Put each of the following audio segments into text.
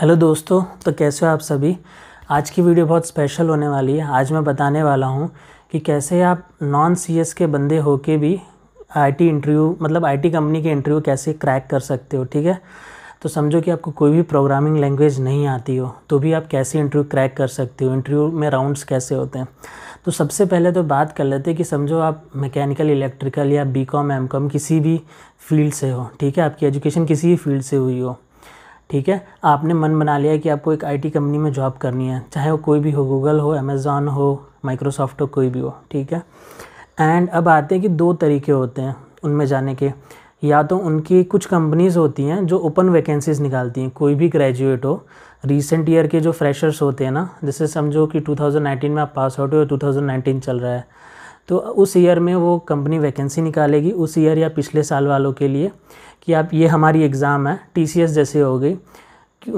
Hello दोस्तों तो कैसे हो आप सभी आज की वीडियो बहुत स्पेशल होने वाली है आज मैं बताने वाला हूँ कि कैसे आप नॉन सीएस के बंदे होके भी आईटी इंटरव्यू मतलब आईटी कंपनी के इंटरव्यू कैसे क्रैक कर सकते हो ठीक है तो समझो कि आपको कोई भी प्रोग्रामिंग लैंग्वेज नहीं आती हो तो भी आप कैसे इंटरव्यू क्रैक कर सकते हो इंटरव्यू में राउंड्स कैसे होते हैं तो सबसे पहले तो बात कर लेते हैं कि समझो आप मैकेनिकल इलेक्ट्रिकल या बी कॉम एम कॉम किसी भी फील्ड से हो ठीक है आपकी एजुकेशन किसी भी फील्ड से हुई हो ठीक है आपने मन बना लिया कि आपको एक आईटी कंपनी में जॉब करनी है चाहे वो कोई भी हो गूगल हो अमेज़ॉन हो माइक्रोसॉफ्ट हो कोई भी हो ठीक है एंड अब आते हैं कि दो तरीके होते हैं उनमें जाने के या तो उनकी कुछ कंपनीज़ होती हैं जो ओपन वैकेंसीज़ निकालती हैं कोई भी ग्रेजुएट हो रिसेंट ईयर के जो फ्रेशर्स होते हैं ना जैसे समझो कि 2019 में आप पास आउट हो 2019 चल रहा है तो उस ईयर में वो कंपनी वैकेंसी निकालेगी उस ईयर या पिछले साल वालों के लिए कि आप ये हमारी एग्ज़ाम है टी जैसे हो गई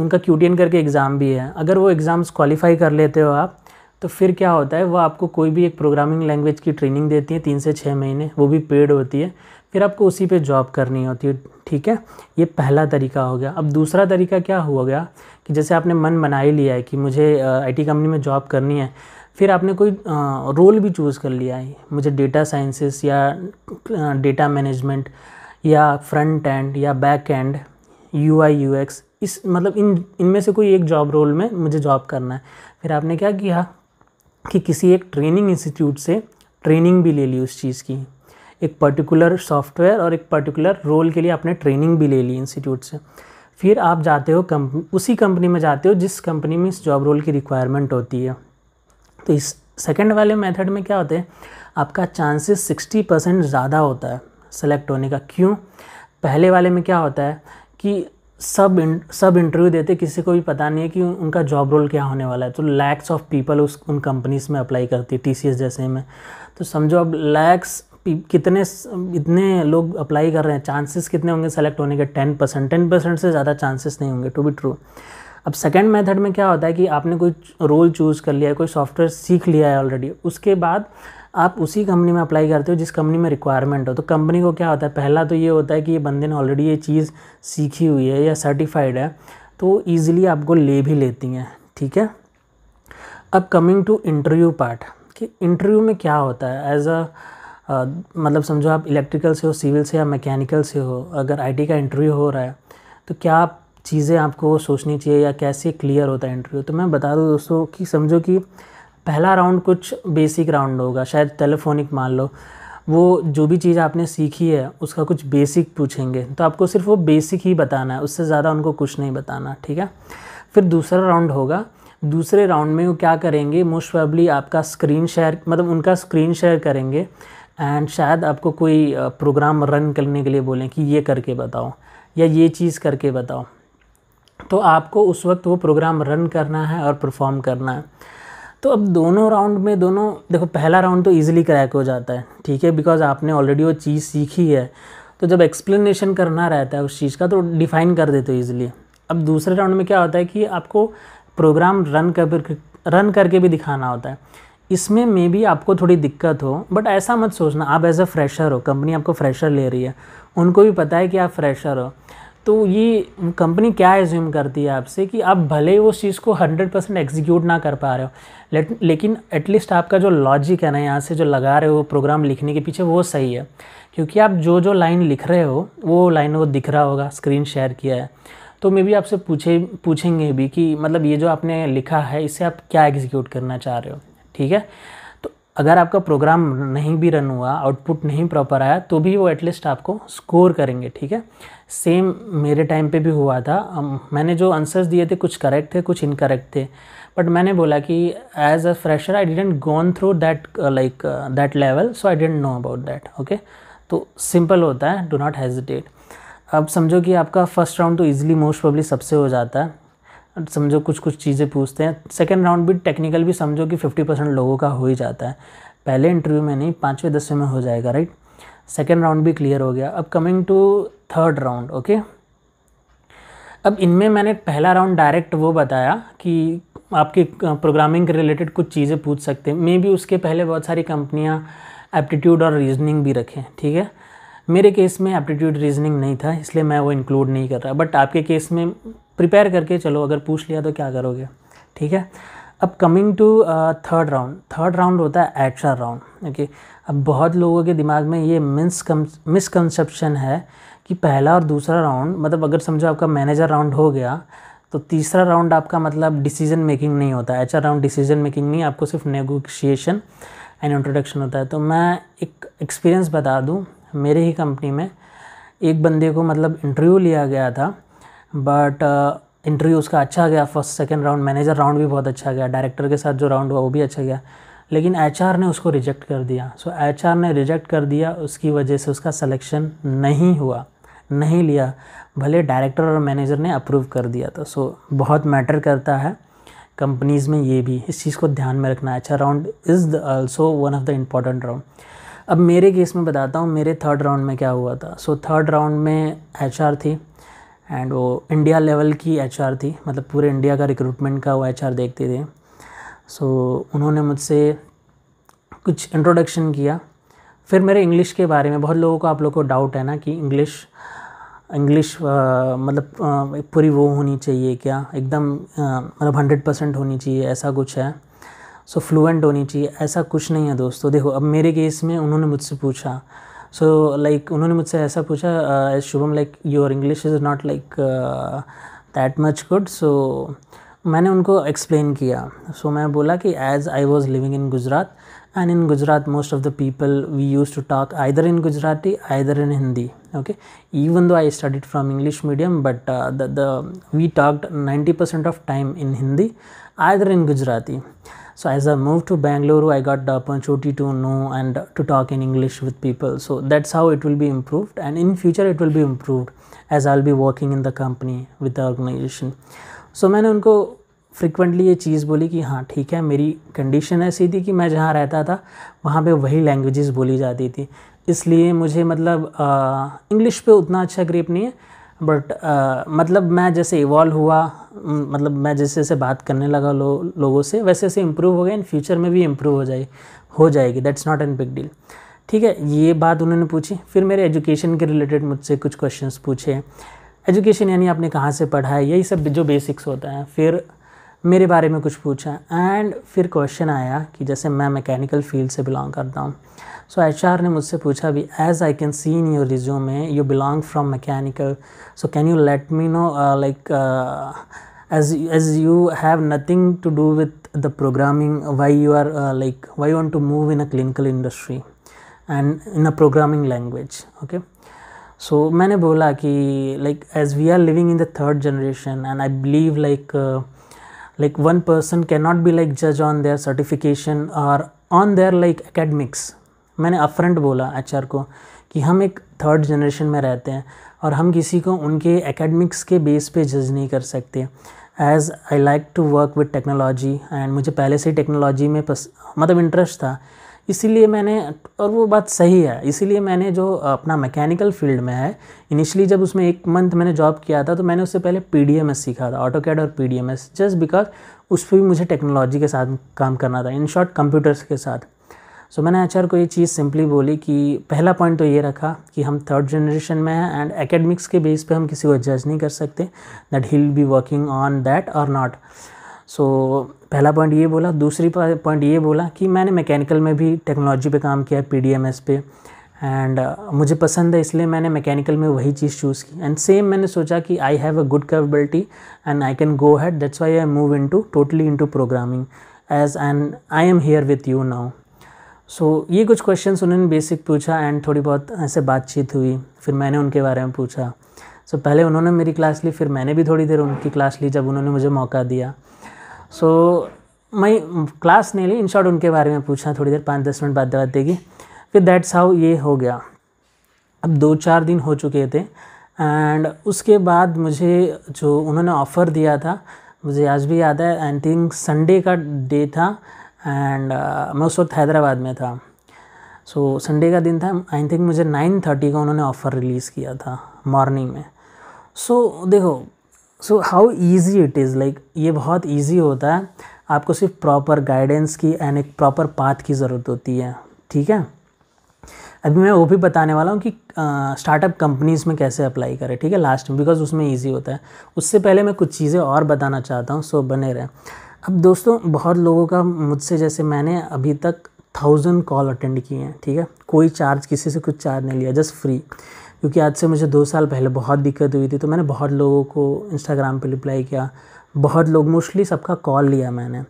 उनका क्यू करके एग्ज़ाम भी है अगर वो एग्ज़ाम्स क्वालिफाई कर लेते हो आप तो फिर क्या होता है वो आपको कोई भी एक प्रोग्रामिंग लैंग्वेज की ट्रेनिंग देती है तीन से छः महीने वो भी पेड होती है फिर आपको उसी पे जॉब करनी होती है ठीक है ये पहला तरीका हो गया अब दूसरा तरीका क्या हो गया कि जैसे आपने मन बना ही लिया है कि मुझे आईटी कंपनी में जॉब करनी है फिर आपने कोई रोल भी चूज़ कर लिया है मुझे डेटा साइंसेस या डेटा मैनेजमेंट या फ्रंट एंड या back end U I U X इस मतलब इन इनमें से कोई एक जॉब रोल में मुझे जॉब करना है फिर आपने क्या किया कि किसी एक ट्रेनिंग इंस्टीट्यूट से ट्रेनिंग भी ले ली उस चीज़ की एक पर्टिकुलर सॉफ्टवेयर और एक पर्टिकुलर रोल के लिए आपने ट्रेनिंग भी ले ली इंस्टीट्यूट से फिर आप जाते हो कंप उसी कंपनी में जाते हो जिस कंपनी में इस जॉब रोल की रिक्वायरमेंट होती है तो इस सेकेंड वाले मेथड में क्या होते हैं आपका चांसेस 60 परसेंट ज़्यादा होता है सेलेक्ट होने का क्यों पहले वाले में क्या होता है कि सब इन, सब इंटरव्यू देते किसी को भी पता नहीं है कि उनका जॉब रोल क्या होने वाला है तो लैक्स ऑफ पीपल उस उन कंपनीज में अप्लाई करती है टी जैसे में तो समझो अब लैक्स कितने इतने लोग अप्लाई कर रहे हैं चांसेस कितने होंगे सेलेक्ट होने के टेन परसेंट टेन परसेंट से ज़्यादा चांसेस नहीं होंगे टू बी ट्रू अब सेकेंड मेथड में क्या होता है कि आपने कोई रोल चूज़ कर लिया है कोई सॉफ्टवेयर सीख लिया है ऑलरेडी उसके बाद आप उसी कंपनी में अप्लाई करते हो जिस कंपनी में रिक्वायरमेंट हो तो कंपनी को क्या होता है पहला तो ये होता है कि ये बंदे ने ऑलरेडी ये चीज़ सीखी हुई है या सर्टिफाइड है तो ईज़िली आपको ले भी लेती हैं ठीक है अब कमिंग टू इंटरव्यू पार्ट कि इंटरव्यू में क्या होता है एज अ मतलब समझो आप इलेक्ट्रिकल से हो सिविल से या मैकेनिकल से हो अगर आईटी का इंटरव्यू हो रहा है तो क्या आप चीज़ें आपको सोचनी चाहिए या कैसे क्लियर होता है इंटरव्यू तो मैं बता दूँ दोस्तों कि समझो कि पहला राउंड कुछ बेसिक राउंड होगा शायद टेलीफोनिक मान लो वो जो भी चीज़ आपने सीखी है उसका कुछ बेसिक पूछेंगे तो आपको सिर्फ वो बेसिक ही बताना है उससे ज़्यादा उनको कुछ नहीं बताना ठीक है फिर दूसरा राउंड होगा दूसरे राउंड में वो क्या करेंगे मोस्ट प्रॉबली आपका स्क्रीन शेयर मतलब उनका स्क्रीन शेयर करेंगे एंड शायद आपको कोई प्रोग्राम रन करने के लिए बोलें कि ये करके बताओ या ये चीज़ करके बताओ तो आपको उस वक्त वो प्रोग्राम रन करना है और परफॉर्म करना है तो अब दोनों राउंड में दोनों देखो पहला राउंड तो ईजिली क्रैक हो जाता है ठीक है बिकॉज आपने ऑलरेडी वो चीज़ सीखी है तो जब एक्सप्लेनेशन करना रहता है उस चीज़ का तो डिफ़ाइन कर देते हो ईजिली अब दूसरे राउंड में क्या होता है कि आपको प्रोग्राम रन कर रन करके भी दिखाना होता है इसमें मे भी आपको थोड़ी दिक्कत हो बट ऐसा मत सोचना आप एज अ फ्रेशर हो कंपनी आपको फ्रेशर ले रही है उनको भी पता है कि आप फ्रेशर हो तो ये कंपनी क्या एज्यूम करती है आपसे कि आप भले ही उस चीज़ को 100 परसेंट एग्जीक्यूट ना कर पा रहे हो लेट लेकिन एटलीस्ट आपका जो लॉजिक है ना यहाँ से जो लगा रहे हो प्रोग्राम लिखने के पीछे वो सही है क्योंकि आप जो जो लाइन लिख रहे हो वो लाइन वो दिख रहा होगा स्क्रीन शेयर किया है तो मे भी आपसे पूछे पूछेंगे भी कि मतलब ये जो आपने लिखा है इसे आप क्या एग्जीक्यूट करना चाह रहे हो ठीक है अगर आपका प्रोग्राम नहीं भी रन हुआ आउटपुट नहीं प्रॉपर आया तो भी वो एटलीस्ट आपको स्कोर करेंगे ठीक है सेम मेरे टाइम पे भी हुआ था मैंने जो आंसर्स दिए थे कुछ करेक्ट थे कुछ इनकरेक्ट थे बट मैंने बोला कि as a fresher I didn't gone through that like that level so I don't know about that okay तो सिंपल होता है डो नॉट हेजिटेट अब समझो कि आपका फर्स्ट राउंड तो ईजिली मोस्ट प्रॉब्ली सबसे हो जाता है समझो कुछ कुछ चीज़ें पूछते हैं सेकेंड राउंड भी टेक्निकल भी समझो कि फिफ्टी परसेंट लोगों का हो ही जाता है पहले इंटरव्यू में नहीं पाँचवें दसवें में हो जाएगा राइट सेकेंड राउंड भी क्लियर हो गया अब coming to third round okay अब इनमें मैंने पहला राउंड डायरेक्ट वो बताया कि आपके प्रोग्रामिंग के रिलेटेड कुछ चीज़ें पूछ सकते हैं मे भी उसके पहले बहुत सारी कंपनियाँ एप्टीट्यूड और रीजनिंग भी रखें ठीक है मेरे केस में एप्टीट्यूड रीजनिंग नहीं था इसलिए मैं वो इंक्लूड नहीं कर रहा बट आपके केस में प्रिपेयर करके चलो अगर पूछ लिया तो क्या करोगे ठीक है अब coming to third round third round होता है एडशा राउंड ओके अब बहुत लोगों के दिमाग में ये मिस मिसकनसप्शन है कि पहला और दूसरा राउंड मतलब अगर समझो आपका मैनेजर राउंड हो गया तो तीसरा राउंड आपका मतलब डिसीजन मेकिंग नहीं होता एच राउंड डिसीजन मेकिंग नहीं आपको सिर्फ नेगोशिएशन एंड इंट्रोडक्शन होता है तो मैं एक एक्सपीरियंस बता दूँ मेरे ही कंपनी में एक बंदे को मतलब इंटरव्यू लिया गया था बट इंटरव्यू uh, उसका अच्छा गया first second round manager round भी बहुत अच्छा गया डायरेक्टर के साथ जो राउंड हुआ वो भी अच्छा गया लेकिन एच ने उसको रिजेक्ट कर दिया सो so, एच ने रिजेक्ट कर दिया उसकी वजह से उसका सलेक्शन नहीं हुआ नहीं लिया भले डायरेक्टर और मैनेजर ने अप्रूव कर दिया था सो so, बहुत मैटर करता है कंपनीज़ में ये भी इस चीज़ को ध्यान में रखना अच्छा round is also one of the important round अब मेरे केस में बताता हूँ मेरे थर्ड राउंड में क्या हुआ था सो थर्ड राउंड में एच थी एंड वो इंडिया लेवल की एच थी मतलब पूरे इंडिया का रिक्रूटमेंट का वो एच देखते थे सो so, उन्होंने मुझसे कुछ इंट्रोडक्शन किया फिर मेरे इंग्लिश के बारे में बहुत लोगों को आप लोगों को डाउट है ना कि इंग्लिश इंग्लिश मतलब पूरी वो होनी चाहिए क्या एकदम मतलब हंड्रेड परसेंट होनी चाहिए ऐसा कुछ है सो so, फ्लुएंट होनी चाहिए ऐसा कुछ नहीं है दोस्तों देखो अब मेरे केस में उन्होंने मुझसे पूछा सो लाइक उन्होंने मुझसे ऐसा पूछा Shubham like your English is not like that much good so मैंने उनको एक्सप्लेन किया सो so, मैं बोला कि as I was living in Gujarat and in Gujarat most of the people we use to talk either in Gujarati either in Hindi okay even though I studied from English medium but uh, the, the we talked 90% of time in hindi either in So as I moved to Bangalore, I got the opportunity to know and to talk in English with people. So that's how it will be improved, and in future it will be improved as I'll be working in the company with the organization. So maine unko frequently ये चीज़ बोली कि हाँ ठीक है मेरी condition ऐसी थी कि मैं जहाँ रहता था वहाँ पे वही लैंग्वेजेस बोली जाती थी इसलिए मुझे मतलब इंग्लिश पे उतना अच्छा ग्रिप नहीं है बट मतलब मैं जैसे इवॉल्व हुआ मतलब मैं जैसे जैसे बात करने लगा लो, लोगों से वैसे वैसे इम्प्रूव हो गया इन फ्यूचर में भी इम्प्रूव हो जाए हो जाएगी that's not an big deal ठीक है ये बात उन्होंने पूछी फिर मेरे एजुकेशन के रिलेटेड मुझसे कुछ क्वेश्चंस पूछे एजुकेशन यानी आपने कहाँ से पढ़ा है यही सब जो बेसिक्स होता है फिर मेरे बारे में कुछ पूछा एंड फिर क्वेश्चन आया कि जैसे मैं मैकेनिकल फील्ड से बिलोंग करता हूँ सो एच ने मुझसे पूछा भी as I can see in your resume में you belong from mechanical so can you let me know like as as you have nothing to do with the programming why you are like why want to move in a clinical industry and in a programming language okay so मैंने बोला कि like as we are living in the third generation and I believe like like one person cannot be like judge on their certification or on their like academics मैंने upfront बोला H को कि हम एक third generation में रहते हैं और हम किसी को उनके एकेडमिक्स के बेस पे जज नहीं कर सकते as I like to work with technology and मुझे पहले से ही टेक्नोलॉजी में पस, मतलब इंटरेस्ट था इसीलिए मैंने और वो बात सही है इसीलिए मैंने जो अपना मैकेनिकल फील्ड में है इनिशियली जब उसमें एक मंथ मैंने जॉब किया था तो मैंने उससे पहले पी सीखा था ऑटो कैड और पी जस्ट बिकॉज उस पर भी मुझे टेक्नोलॉजी के साथ काम करना था इन शॉर्ट कंप्यूटर्स के साथ सो so, मैंने एच को ये चीज़ सिंपली बोली कि पहला पॉइंट तो ये रखा कि हम थर्ड जनरेशन में हैं एंड एकेडमिक्स के बेस पे हम किसी को जज नहीं कर सकते that he will be working on that और नॉट सो पहला पॉइंट ये बोला दूसरी पॉइंट ये बोला कि मैंने मैकेनिकल में भी टेक्नोलॉजी पे काम किया एम एस पे एंड uh, मुझे पसंद है इसलिए मैंने मैकेनिकल में वही चीज़ चूज़ की एंड सेम मैंने सोचा कि I have a good capability and I can go ahead that's why I move into totally into programming as and I am here with you now so ये कुछ question उन्होंने basic पूछा and थोड़ी बहुत ऐसे बातचीत हुई फिर मैंने उनके बारे में पूछा सो so, पहले उन्होंने मेरी क्लास ली फिर मैंने भी थोड़ी देर उनकी क्लास ली जब उन्होंने मुझे मौका दिया सो so, मैं क्लास नहीं ली इन शॉर्ट उनके बारे में पूछा थोड़ी देर पाँच दस मिनट बाद दवा देगी फिर दैट्स हाउ ये हो गया अब दो चार दिन हो चुके थे एंड उसके बाद मुझे जो उन्होंने ऑफ़र दिया था मुझे आज भी याद है आई थिंक संडे का डे था एंड uh, मैं उस वक्त हैदराबाद में था सो so, संडे का दिन था आई थिंक मुझे नाइन थर्टी का उन्होंने ऑफ़र रिलीज़ किया था मॉर्निंग में सो so, देखो so how easy it is like ये बहुत ईजी होता है आपको सिर्फ प्रॉपर गाइडेंस की एंड एक प्रॉपर पाथ की ज़रूरत होती है ठीक है अभी मैं वो भी बताने वाला हूँ कि स्टार्टअप कंपनीज़ में कैसे अप्लाई करें ठीक है लास्ट में बिकॉज उसमें ईजी होता है उससे पहले मैं कुछ चीज़ें और बताना चाहता हूँ सो बने रहें अब दोस्तों बहुत लोगों का मुझसे जैसे मैंने अभी तक थाउजेंड कॉल अटेंड किए हैं ठीक है कोई चार्ज किसी से कुछ चार्ज नहीं लिया जस्ट फ्री क्योंकि आज से मुझे दो साल पहले बहुत दिक्कत हुई थी तो मैंने बहुत लोगों को इंस्टाग्राम पर रिप्लाई किया बहुत लोग मोस्टली सबका कॉल लिया मैंने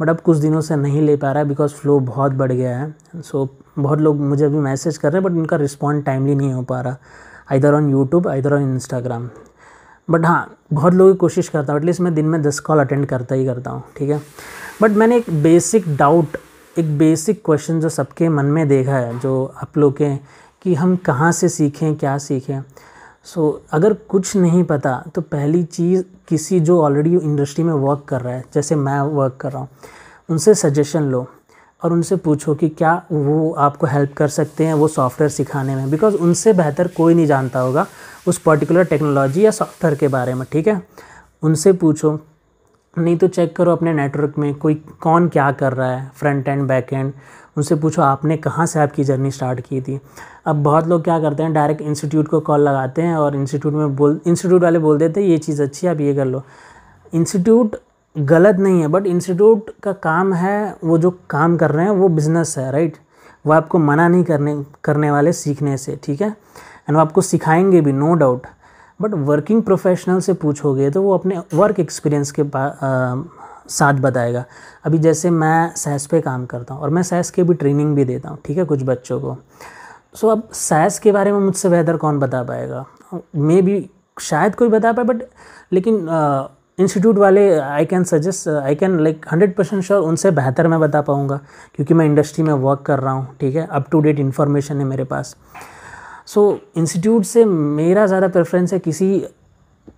बट अब कुछ दिनों से नहीं ले पा रहा है बिकॉज फ़्लो बहुत बढ़ गया है सो so, बहुत लोग मुझे अभी मैसेज कर रहे हैं बट उनका रिस्पॉन्ड टाइमली नहीं हो पा रहा either on YouTube either on Instagram but हाँ बहुत लोगों की कोशिश करता हूँ एटलीस्ट मैं दिन में दस कॉल अटेंड करता ही करता हूँ ठीक है बट मैंने एक बेसिक डाउट एक बेसिक क्वेश्चन जो सबके मन में देखा है जो आप लोग के कि हम कहाँ से सीखें क्या सीखें सो so, अगर कुछ नहीं पता तो पहली चीज़ किसी जो ऑलरेडी इंडस्ट्री में वर्क कर रहा है जैसे मैं वर्क कर रहा हूँ उनसे सजेशन लो और उनसे पूछो कि क्या वो आपको हेल्प कर सकते हैं वो सॉफ्टवेयर सिखाने में बिकॉज उनसे बेहतर कोई नहीं जानता होगा उस पर्टिकुलर टेक्नोलॉजी या सॉफ्टवेयर के बारे में ठीक है उनसे पूछो नहीं तो चेक करो अपने नेटवर्क में कोई कौन क्या कर रहा है फ्रंट एंड बैक एंड उनसे पूछो आपने कहाँ से आपकी जर्नी स्टार्ट की थी अब बहुत लोग क्या करते हैं डायरेक्ट इंस्टीट्यूट को कॉल लगाते हैं और इंस्टीट्यूट में बोल इंस्टीट्यूट वाले बोल देते हैं ये चीज़ अच्छी है आप ये कर लो इंस्टीट्यूट गलत नहीं है बट इंस्टीट्यूट का काम है वो जो काम कर रहे हैं वो बिज़नेस है राइट वो आपको मना नहीं करने करने वाले सीखने से ठीक है एंड वो आपको सिखाएंगे भी no doubt but working professional से पूछोगे तो वो अपने वर्क एक्सपीरियंस के साथ बताएगा अभी जैसे मैं सैस पे काम करता हूँ और मैं सैस की भी ट्रेनिंग भी देता हूँ ठीक है कुछ बच्चों को सो अब सैस के बारे में मुझसे बेहतर कौन बता पाएगा मे भी शायद कोई बता पाए बट लेकिन इंस्टीट्यूट वाले I can suggest I can like hundred percent sure उनसे बेहतर मैं बता पाऊँगा क्योंकि मैं इंडस्ट्री में वर्क कर रहा हूँ ठीक है अप टू डेट इन्फॉर्मेशन है मेरे पास सो so, इंस्टीट्यूट से मेरा ज़्यादा प्रेफरेंस है किसी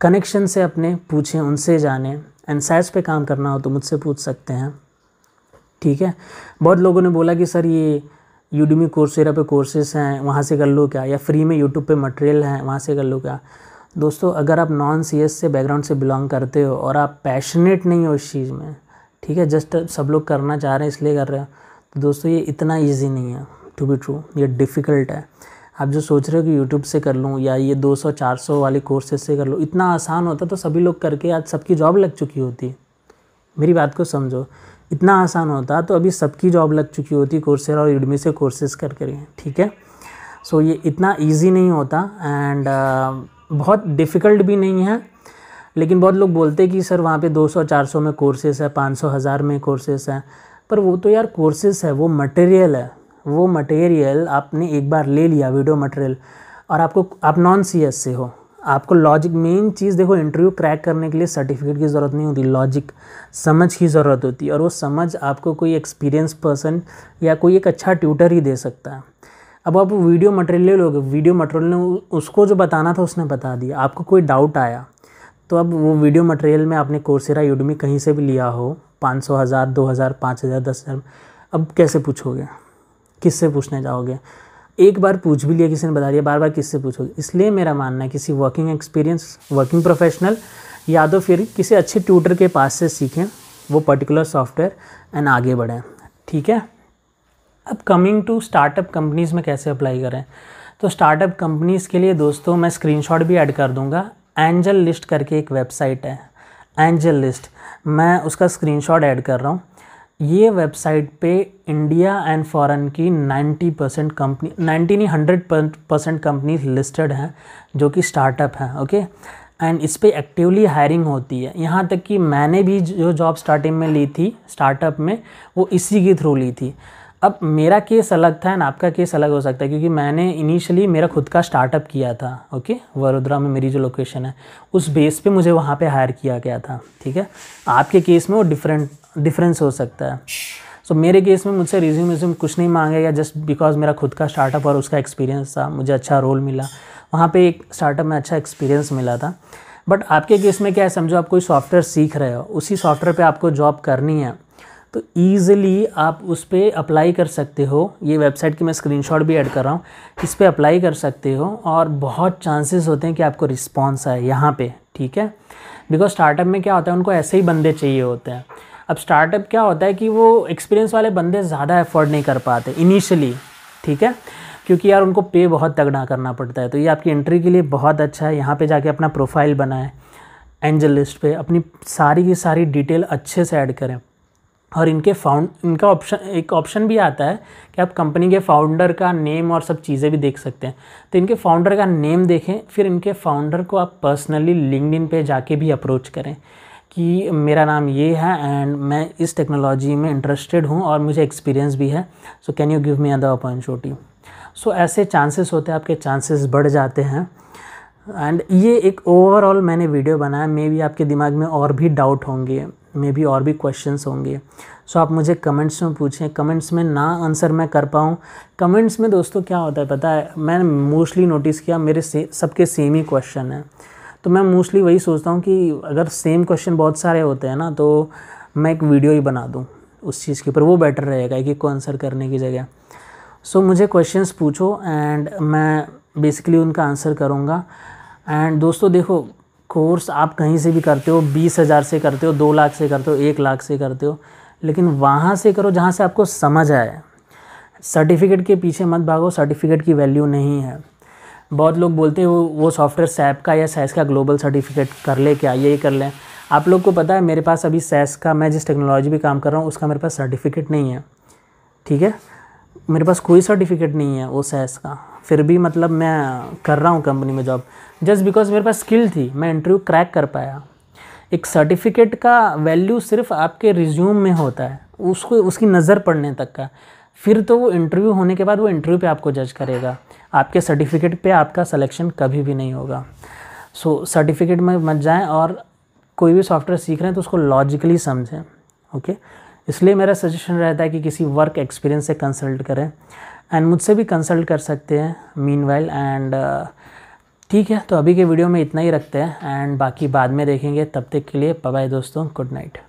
कनेक्शन से अपने पूछें उनसे जाने एंड सैस पे काम करना हो तो मुझसे पूछ सकते हैं ठीक है बहुत लोगों ने बोला कि सर ये यूडीमी कोर्सेरा पे कोर्सेस हैं वहाँ से कर लो क्या या फ्री में यूट्यूब पे मटेरियल हैं वहाँ से कर लो क्या दोस्तों अगर आप नॉन सी से बैकग्राउंड से बिलोंग करते हो और आप पैशनेट नहीं हो इस चीज़ में ठीक है जस्ट सब लोग करना चाह रहे हैं इसलिए कर रहे हो तो दोस्तों ये इतना ईजी नहीं है टू बी ट्रू ये डिफ़िकल्ट है आप जो सोच रहे हो कि यूट्यूब से कर लूँ या ये 200-400 वाले कोर्सेज से कर लूँ इतना आसान होता तो सभी लोग करके आज सबकी जॉब लग चुकी होती मेरी बात को समझो इतना आसान होता तो अभी सबकी जॉब लग चुकी होती कोर्सेज और यूडमी से कोर्सेज कर कर ठीक है सो so, ये इतना ईजी नहीं होता एंड uh, बहुत डिफ़िकल्ट भी नहीं है लेकिन बहुत लोग बोलते हैं कि सर वहाँ पे 200-400 में कोर्सेस है 500 हज़ार में कोर्सेस हैं पर वो तो यार कोर्सेस है वो मटेरियल है वो मटेरियल आपने एक बार ले लिया वीडियो मटेरियल और आपको आप नॉन सी से हो आपको लॉजिक मेन चीज़ देखो इंटरव्यू क्रैक करने के लिए सर्टिफिकेट की ज़रूरत नहीं होती लॉजिक समझ की ज़रूरत होती है और वो समझ आपको कोई एक्सपीरियंस पर्सन या कोई एक अच्छा ट्यूटर ही दे सकता है अब आप वीडियो मटेरियल ले लोगे वीडियो मटेरियल ने उसको जो बताना था उसने बता दिया आपको कोई डाउट आया तो अब वो वीडियो मटेरियल में आपने कोर्सेरा यूडमी कहीं से भी लिया हो पाँच सौ हज़ार दो हज़ार पाँच हज़ार दस हज़ार अब कैसे पूछोगे किससे पूछने जाओगे एक बार पूछ भी लिया किसी ने बता दिया बार बार किससे पूछोगे इसलिए मेरा मानना है किसी वर्किंग एक्सपीरियंस वर्किंग प्रोफेशनल या तो फिर किसी अच्छे ट्यूटर के पास से सीखें वो पर्टिकुलर सॉफ्टवेयर एंड आगे बढ़ें ठीक है अब कमिंग टू स्टार्टअप कंपनीज़ में कैसे अप्लाई करें तो स्टार्टअप कंपनीज़ के लिए दोस्तों मैं स्क्रीनशॉट भी ऐड कर दूंगा एंजल लिस्ट करके एक वेबसाइट है एंजल लिस्ट मैं उसका स्क्रीनशॉट ऐड कर रहा हूँ ये वेबसाइट पे इंडिया एंड फॉरेन की 90 परसेंट कंपनी नाइन्टी नहीं हंड्रेड परसेंट कंपनीज लिस्टेड हैं जो कि स्टार्टअप हैं ओके एंड इस पर एक्टिवली हायरिंग होती है यहाँ तक कि मैंने भी जो जॉब स्टार्टिंग में ली थी स्टार्टअप में वो इसी के थ्रू ली थी अब मेरा केस अलग था एंड आपका केस अलग हो सकता है क्योंकि मैंने इनिशियली मेरा खुद का स्टार्टअप किया था ओके वडोदरा में मेरी जो लोकेशन है उस बेस पे मुझे वहाँ पे हायर किया गया था ठीक है आपके केस में वो डिफरेंट डिफरेंस हो सकता है सो so, मेरे केस में मुझसे रिज्यूम रिज्यूम कुछ नहीं मांगेगा जस्ट बिकॉज मेरा खुद का स्टार्टअप और उसका एक्सपीरियंस था मुझे अच्छा रोल मिला वहाँ पे एक स्टार्टअप में अच्छा एक्सपीरियंस मिला था बट आपके केस में क्या है समझो आप कोई सॉफ्टवेयर सीख रहे हो उसी सॉफ्टवेयर पे आपको जॉब करनी है तो ईज़िली आप उस पर अप्लाई कर सकते हो ये वेबसाइट की मैं स्क्रीन भी ऐड कर रहा हूँ इस पर अप्लाई कर सकते हो और बहुत चांसेस होते हैं कि आपको रिस्पॉन्स आए यहाँ पर ठीक है बिकॉज स्टार्टअप में क्या होता है उनको ऐसे ही बंदे चाहिए होते हैं अब स्टार्टअप क्या होता है कि वो एक्सपीरियंस वाले बंदे ज़्यादा एफोर्ड नहीं कर पाते इनिशियली ठीक है क्योंकि यार उनको पे बहुत तगड़ा करना पड़ता है तो ये आपकी एंट्री के लिए बहुत अच्छा है यहाँ पे जाके अपना प्रोफाइल बनाएं एंजल लिस्ट पे अपनी सारी की सारी डिटेल अच्छे से ऐड करें और इनके फाउंड इनका ऑप्शन एक ऑप्शन भी आता है कि आप कंपनी के फाउंडर का नेम और सब चीज़ें भी देख सकते हैं तो इनके फाउंडर का नेम देखें फिर इनके फाउंडर को आप पर्सनली लिंकड पे जाके भी अप्रोच करें कि मेरा नाम ये है एंड मैं इस टेक्नोलॉजी में इंटरेस्टेड हूँ और मुझे एक्सपीरियंस भी है so can you give me other opportunity so ऐसे चांसेस होते हैं आपके चांसेस बढ़ जाते हैं एंड ये एक ओवरऑल मैंने वीडियो बनाया मे बी आपके दिमाग में और भी डाउट होंगे मे बी और भी क्वेश्चंस होंगे सो so, आप मुझे कमेंट्स में पूछें कमेंट्स में ना आंसर मैं कर पाऊँ कमेंट्स में दोस्तों क्या होता है पता है मैंने मोस्टली नोटिस किया मेरे से सबके सेम ही क्वेश्चन हैं तो मैं मोस्टली वही सोचता हूँ कि अगर सेम क्वेश्चन बहुत सारे होते हैं ना तो मैं एक वीडियो ही बना दूँ उस चीज़ के ऊपर वो बेटर रहेगा एक एक को आंसर करने की जगह सो so, मुझे क्वेश्चंस पूछो एंड मैं बेसिकली उनका आंसर करूँगा एंड दोस्तों देखो कोर्स आप कहीं से भी करते हो बीस हज़ार से करते हो दो लाख से करते हो एक लाख से करते हो लेकिन वहाँ से करो जहाँ से आपको समझ आए सर्टिफिकेट के पीछे मत भागो सर्टिफिकेट की वैल्यू नहीं है बहुत लोग बोलते हैं वो वो सॉफ्टवेयर सैप का या सैस का ग्लोबल सर्टिफिकेट कर ले क्या ये कर लें आप लोग को पता है मेरे पास अभी सैस का मैं जिस टेक्नोलॉजी भी काम कर रहा हूँ उसका मेरे पास सर्टिफिकेट नहीं है ठीक है मेरे पास कोई सर्टिफिकेट नहीं है वो सैस का फिर भी मतलब मैं कर रहा हूँ कंपनी में जॉब जस्ट बिकॉज मेरे पास स्किल थी मैं इंटरव्यू क्रैक कर पाया एक सर्टिफिकेट का वैल्यू सिर्फ आपके रिज्यूम में होता है उसको उसकी नज़र पड़ने तक का फिर तो वो इंटरव्यू होने के बाद वो इंटरव्यू पे आपको जज करेगा आपके सर्टिफिकेट पे आपका सिलेक्शन कभी भी नहीं होगा सो so, सर्टिफिकेट में मत जाएं और कोई भी सॉफ्टवेयर सीख रहे हैं तो उसको लॉजिकली समझें ओके इसलिए मेरा सजेशन रहता है कि किसी वर्क एक्सपीरियंस से कंसल्ट करें एंड मुझसे भी कंसल्ट कर सकते हैं मीन एंड uh, ठीक है तो अभी के वीडियो में इतना ही रखते हैं एंड बाकी बाद में देखेंगे तब तक के लिए बाय दोस्तों गुड नाइट